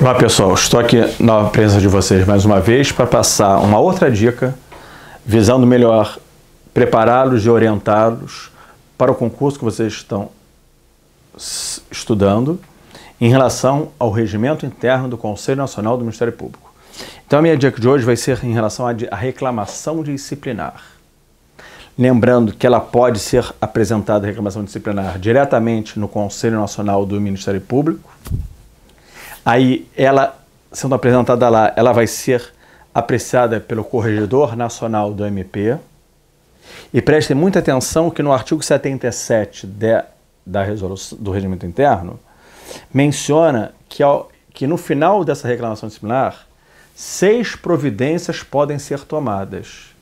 Olá pessoal, estou aqui na presença de vocês mais uma vez para passar uma outra dica visando melhor prepará-los e orientá-los para o concurso que vocês estão estudando em relação ao regimento interno do Conselho Nacional do Ministério Público. Então a minha dica de hoje vai ser em relação à reclamação disciplinar. Lembrando que ela pode ser apresentada, reclamação disciplinar, diretamente no Conselho Nacional do Ministério Público, Aí ela, sendo apresentada lá, ela vai ser apreciada pelo Corregedor Nacional do MP. E prestem muita atenção que no artigo 77 de, da resolução, do regimento interno, menciona que, ao, que no final dessa reclamação disciplinar, seis providências podem ser tomadas.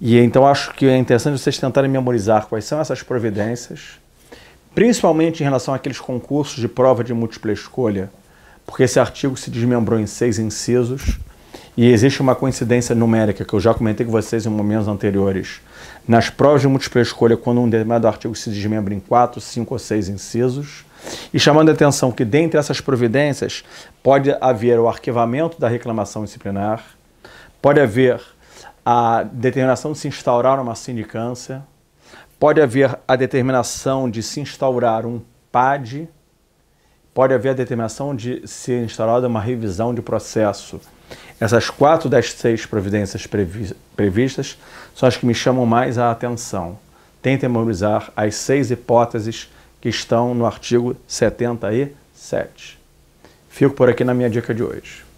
E então acho que é interessante vocês tentarem memorizar quais são essas providências, principalmente em relação àqueles concursos de prova de múltipla escolha porque esse artigo se desmembrou em seis incisos e existe uma coincidência numérica que eu já comentei com vocês em momentos anteriores. Nas provas de múltipla escolha, quando um determinado artigo se desmembra em quatro, cinco ou seis incisos, e chamando a atenção que dentre essas providências pode haver o arquivamento da reclamação disciplinar, pode haver a determinação de se instaurar uma sindicância, pode haver a determinação de se instaurar um PAD, pode haver a determinação de ser instaurada uma revisão de processo. Essas quatro das seis providências previstas são as que me chamam mais a atenção. Tente memorizar as seis hipóteses que estão no artigo 77. Fico por aqui na minha dica de hoje.